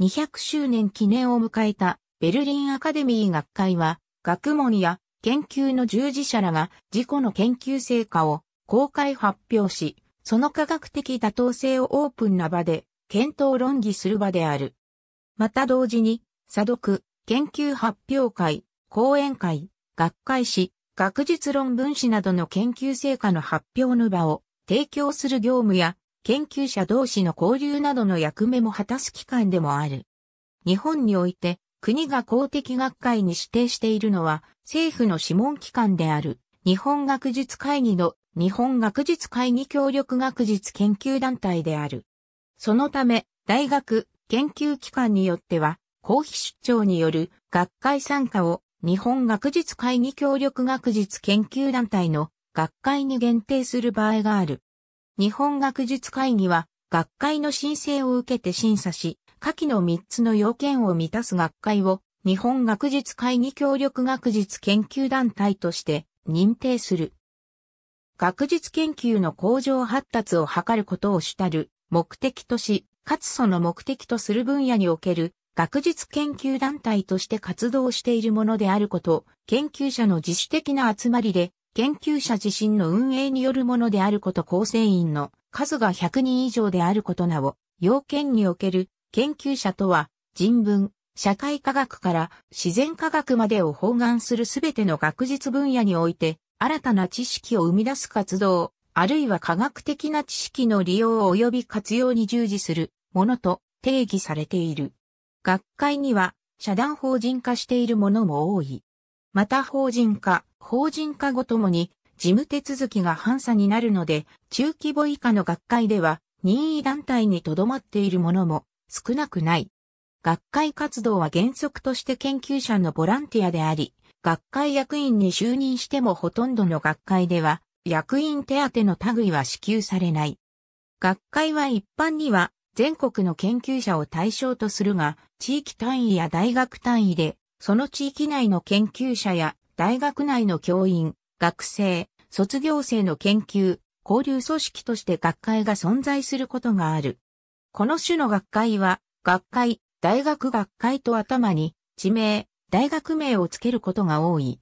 200周年記念を迎えたベルリンアカデミー学会は、学問や研究の従事者らが事故の研究成果を公開発表し、その科学的妥当性をオープンな場で検討論議する場である。また同時に、査読、研究発表会、講演会、学会誌、学術論文誌などの研究成果の発表の場を提供する業務や研究者同士の交流などの役目も果たす機関でもある。日本において、国が公的学会に指定しているのは、政府の諮問機関である、日本学術会議の日本学術会議協力学術研究団体である。そのため、大学、研究機関によっては、公費出張による学会参加を日本学術会議協力学術研究団体の学会に限定する場合がある。日本学術会議は、学会の申請を受けて審査し、下記の3つの要件を満たす学会を、日本学術会議協力学術研究団体として認定する。学術研究の向上発達を図ることを主たる目的とし、かつその目的とする分野における学術研究団体として活動しているものであること、研究者の自主的な集まりで研究者自身の運営によるものであること構成員の数が100人以上であることなお、要件における研究者とは人文、社会科学から自然科学までを包含するすべての学術分野において新たな知識を生み出す活動、あるいは科学的な知識の利用及び活用に従事するものと定義されている。学会には社団法人化しているものも多い。また法人化、法人化後ともに事務手続きが反差になるので、中規模以下の学会では任意団体にとどまっているものも少なくない。学会活動は原則として研究者のボランティアであり、学会役員に就任してもほとんどの学会では、役員手当の類は支給されない。学会は一般には全国の研究者を対象とするが、地域単位や大学単位で、その地域内の研究者や大学内の教員、学生、卒業生の研究、交流組織として学会が存在することがある。この種の学会は、学会、大学学会と頭に、地名、大学名をつけることが多い。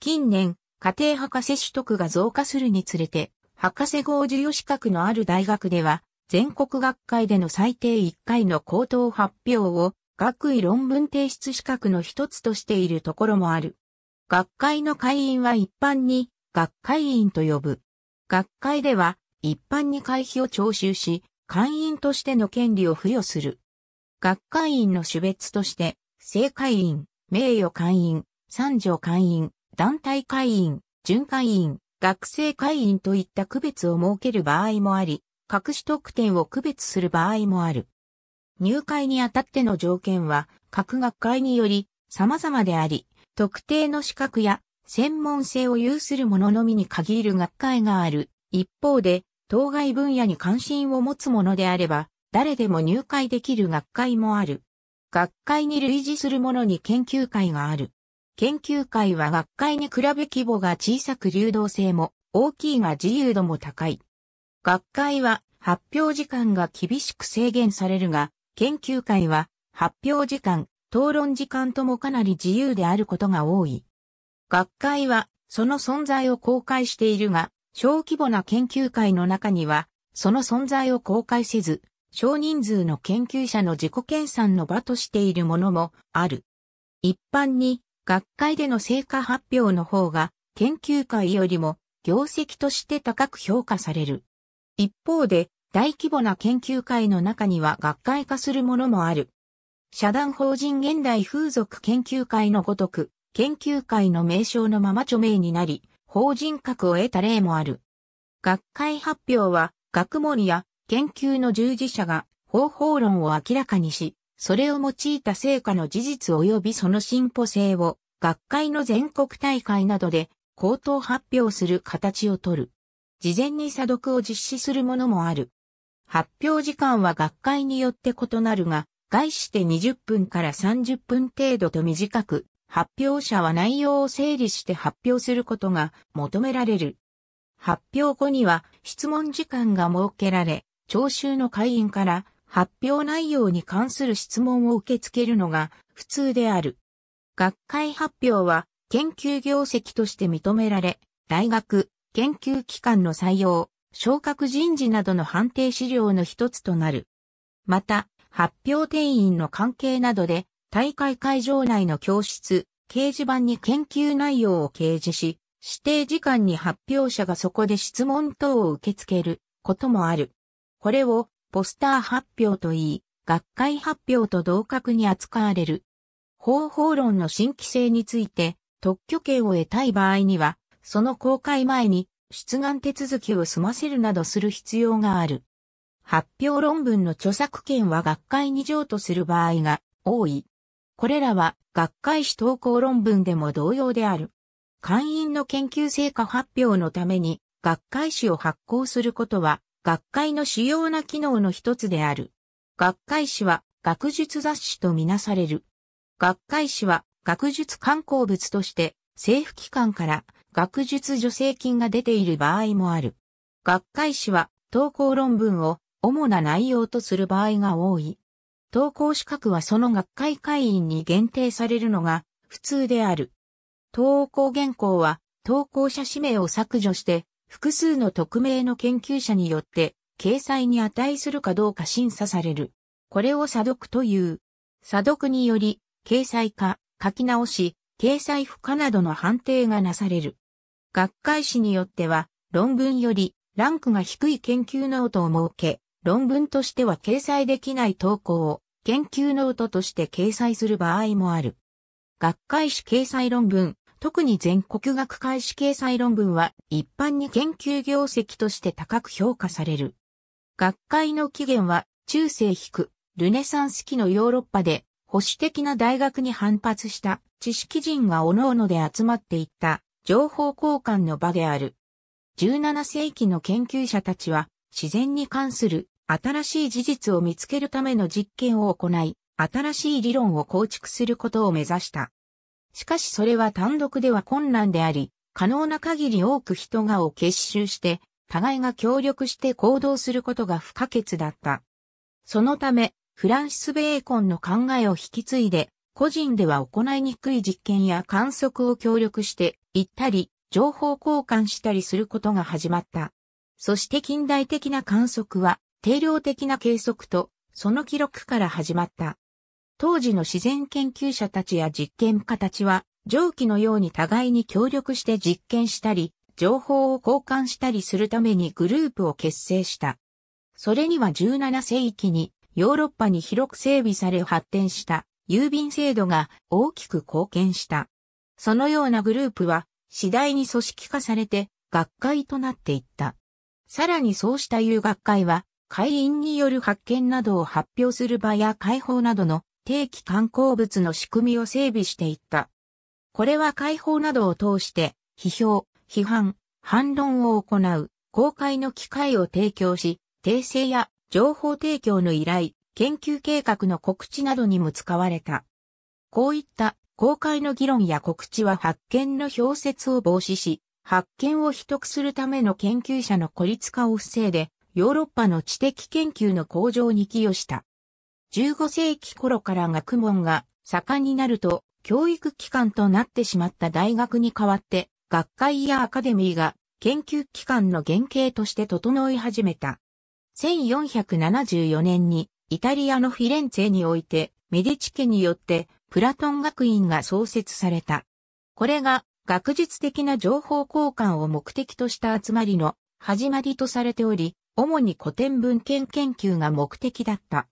近年、家庭博士取得が増加するにつれて、博士号授与資格のある大学では、全国学会での最低1回の口頭発表を、学位論文提出資格の一つとしているところもある。学会の会員は一般に学会員と呼ぶ。学会では一般に会費を徴収し、会員としての権利を付与する。学会員の種別として、正会員、名誉会員、参条会員、団体会員、準会員、学生会員といった区別を設ける場合もあり、各種特典を区別する場合もある。入会にあたっての条件は、各学会により様々であり、特定の資格や専門性を有する者ののみに限る学会がある。一方で、当該分野に関心を持つ者であれば、誰でも入会できる学会もある。学会に類似する者に研究会がある。研究会は学会に比べ規模が小さく流動性も大きいが自由度も高い。学会は発表時間が厳しく制限されるが、研究会は発表時間、討論時間ともかなり自由であることが多い。学会は、その存在を公開しているが、小規模な研究会の中には、その存在を公開せず、少人数の研究者の自己研鑽の場としているものもある。一般に、学会での成果発表の方が、研究会よりも、業績として高く評価される。一方で、大規模な研究会の中には学会化するものもある。社団法人現代風俗研究会のごとく、研究会の名称のまま著名になり、法人格を得た例もある。学会発表は、学問や研究の従事者が方法論を明らかにし、それを用いた成果の事実及びその進歩性を、学会の全国大会などで口頭発表する形をとる。事前に査読を実施するものもある。発表時間は学会によって異なるが、概して20分から30分程度と短く、発表者は内容を整理して発表することが求められる。発表後には質問時間が設けられ、聴衆の会員から発表内容に関する質問を受け付けるのが普通である。学会発表は研究業績として認められ、大学、研究機関の採用、昇格人事などの判定資料の一つとなる。また、発表定員の関係などで、大会会場内の教室、掲示板に研究内容を掲示し、指定時間に発表者がそこで質問等を受け付けることもある。これをポスター発表といい、学会発表と同格に扱われる。方法論の新規性について特許権を得たい場合には、その公開前に出願手続きを済ませるなどする必要がある。発表論文の著作権は学会に譲渡する場合が多い。これらは学会誌投稿論文でも同様である。会員の研究成果発表のために学会誌を発行することは学会の主要な機能の一つである。学会誌は学術雑誌とみなされる。学会誌は学術刊行物として政府機関から学術助成金が出ている場合もある。学会誌は投稿論文を主な内容とする場合が多い。投稿資格はその学会会員に限定されるのが普通である。投稿原稿は投稿者氏名を削除して複数の匿名の研究者によって掲載に値するかどうか審査される。これを査読という。査読により、掲載か、書き直し、掲載不可などの判定がなされる。学会誌によっては、論文よりランクが低い研究ノートを設け、論文としては掲載できない投稿を研究ノートとして掲載する場合もある。学会誌掲載論文、特に全国学会誌掲載論文は一般に研究業績として高く評価される。学会の起源は中世引くルネサンス期のヨーロッパで保守的な大学に反発した知識人が各々で集まっていった情報交換の場である。17世紀の研究者たちは自然に関する新しい事実を見つけるための実験を行い、新しい理論を構築することを目指した。しかしそれは単独では困難であり、可能な限り多く人がを結集して、互いが協力して行動することが不可欠だった。そのため、フランシス・ベーコンの考えを引き継いで、個人では行いにくい実験や観測を協力して行ったり、情報交換したりすることが始まった。そして近代的な観測は定量的な計測と、その記録から始まった。当時の自然研究者たちや実験家たちは、上記のように互いに協力して実験したり、情報を交換したりするためにグループを結成した。それには17世紀にヨーロッパに広く整備され発展した郵便制度が大きく貢献した。そのようなグループは次第に組織化されて学会となっていった。さらにそうした遊学会は会員による発見などを発表する場や解放などの定期観光物の仕組みを整備していった。これは解放などを通して批評、批判、反論を行う、公開の機会を提供し、訂正や情報提供の依頼、研究計画の告知などにも使われた。こういった公開の議論や告知は発見の表説を防止し、発見を秘匿するための研究者の孤立化を防いで、ヨーロッパの知的研究の向上に寄与した。15世紀頃から学問が盛んになると、教育機関となってしまった大学に代わって、学会やアカデミーが研究機関の原型として整い始めた。1474年にイタリアのフィレンツェにおいてメディチ家によってプラトン学院が創設された。これが学術的な情報交換を目的とした集まりの始まりとされており、主に古典文献研究が目的だった。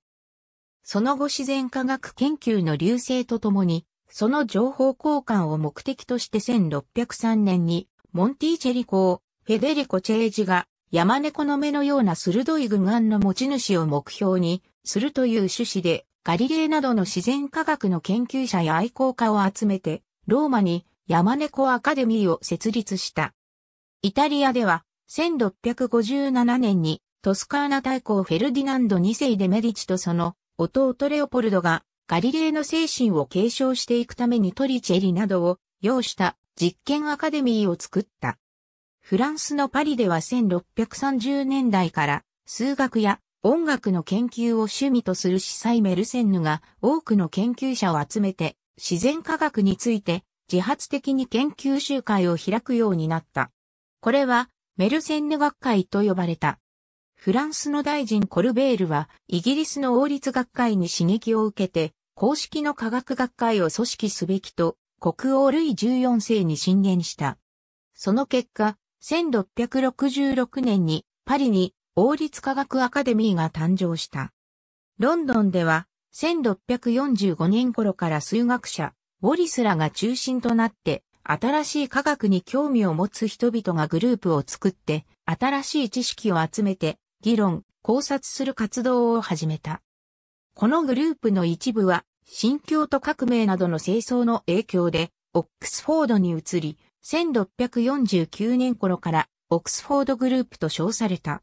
その後自然科学研究の流星とともに、その情報交換を目的として1603年に、モンティチェリを、フェデリコ・チェージが、山猫の目のような鋭い具。案の持ち主を目標にするという趣旨で、ガリレーなどの自然科学の研究者や愛好家を集めて、ローマに山猫アカデミーを設立した。イタリアでは、1657年にトスカーナ大公フェルディナンド2世デメディチとその弟レオポルドがガリレーの精神を継承していくためにトリチェリなどを要した実験アカデミーを作った。フランスのパリでは1630年代から数学や音楽の研究を趣味とする司祭メルセンヌが多くの研究者を集めて自然科学について自発的に研究集会を開くようになった。これはメルセンヌ学会と呼ばれた。フランスの大臣コルベールは、イギリスの王立学会に刺激を受けて、公式の科学学会を組織すべきと、国王ルイ14世に進言した。その結果、1666年にパリに王立科学アカデミーが誕生した。ロンドンでは、1645年頃から数学者、ウォリスらが中心となって、新しい科学に興味を持つ人々がグループを作って、新しい知識を集めて、議論、考察する活動を始めた。このグループの一部は、新教徒革命などの清掃の影響で、オックスフォードに移り、1649年頃から、オックスフォードグループと称された。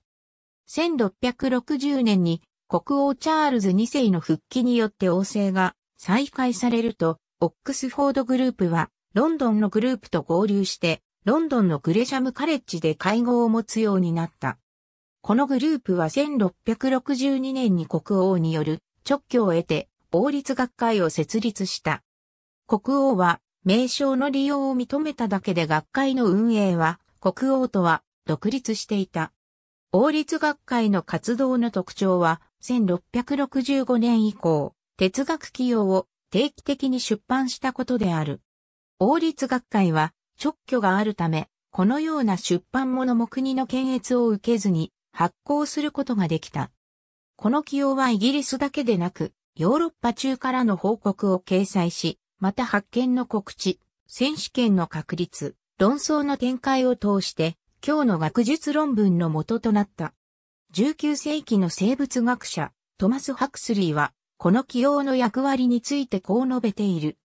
1660年に、国王チャールズ2世の復帰によって王政が再開されると、オックスフォードグループはロンドンのグループと合流して、ロンドンのグレシャムカレッジで会合を持つようになった。このグループは1662年に国王による直挙を得て王立学会を設立した。国王は名称の利用を認めただけで学会の運営は国王とは独立していた。王立学会の活動の特徴は1665年以降、哲学起用を定期的に出版したことである。王立学会は直挙があるため、このような出版物も国の検閲を受けずに発行することができた。この起用はイギリスだけでなく、ヨーロッパ中からの報告を掲載し、また発見の告知、選手権の確立、論争の展開を通して、今日の学術論文の元となった。19世紀の生物学者、トマス・ハクスリーは、この起用の役割についてこう述べている。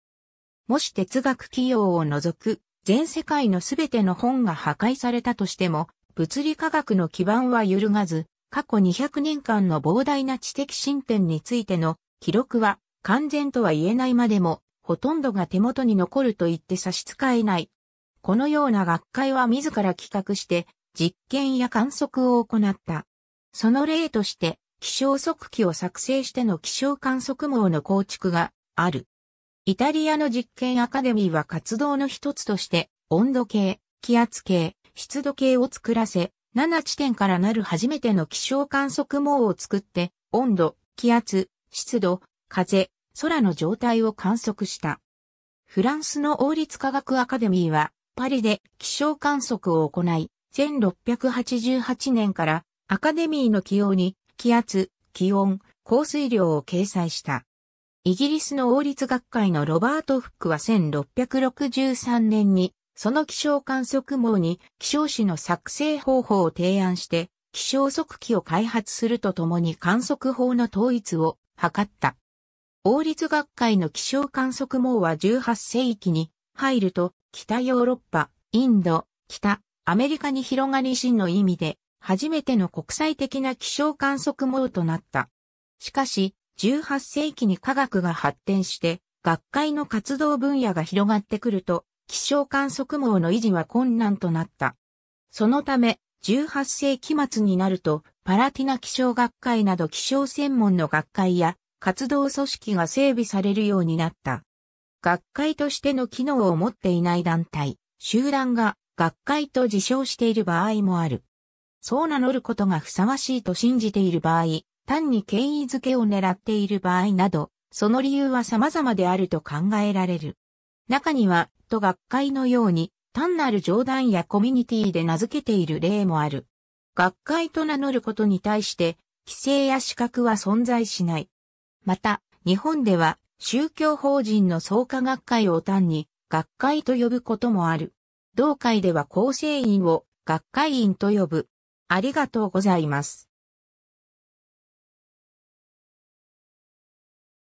もし哲学企業を除く全世界のすべての本が破壊されたとしても、物理科学の基盤は揺るがず、過去200年間の膨大な知的進展についての記録は完全とは言えないまでも、ほとんどが手元に残ると言って差し支えない。このような学会は自ら企画して実験や観測を行った。その例として気象測器を作成しての気象観測網の構築がある。イタリアの実験アカデミーは活動の一つとして、温度計、気圧計、湿度計を作らせ、7地点からなる初めての気象観測網を作って、温度、気圧、湿度、風、空の状態を観測した。フランスの王立科学アカデミーは、パリで気象観測を行い、1688年からアカデミーの起用に気圧、気温、降水量を掲載した。イギリスの王立学会のロバート・フックは1663年に、その気象観測網に気象誌の作成方法を提案して、気象測器を開発するとともに観測法の統一を図った。王立学会の気象観測網は18世紀に入ると、北ヨーロッパ、インド、北、アメリカに広がり真の意味で、初めての国際的な気象観測網となった。しかし、18世紀に科学が発展して、学会の活動分野が広がってくると、気象観測網の維持は困難となった。そのため、18世紀末になると、パラティナ気象学会など気象専門の学会や活動組織が整備されるようになった。学会としての機能を持っていない団体、集団が学会と自称している場合もある。そう名乗ることがふさわしいと信じている場合、単に権威づけを狙っている場合など、その理由は様々であると考えられる。中には、と学会のように、単なる冗談やコミュニティで名付けている例もある。学会と名乗ることに対して、規制や資格は存在しない。また、日本では、宗教法人の創価学会を単に、学会と呼ぶこともある。同会では構成員を、学会員と呼ぶ。ありがとうございます。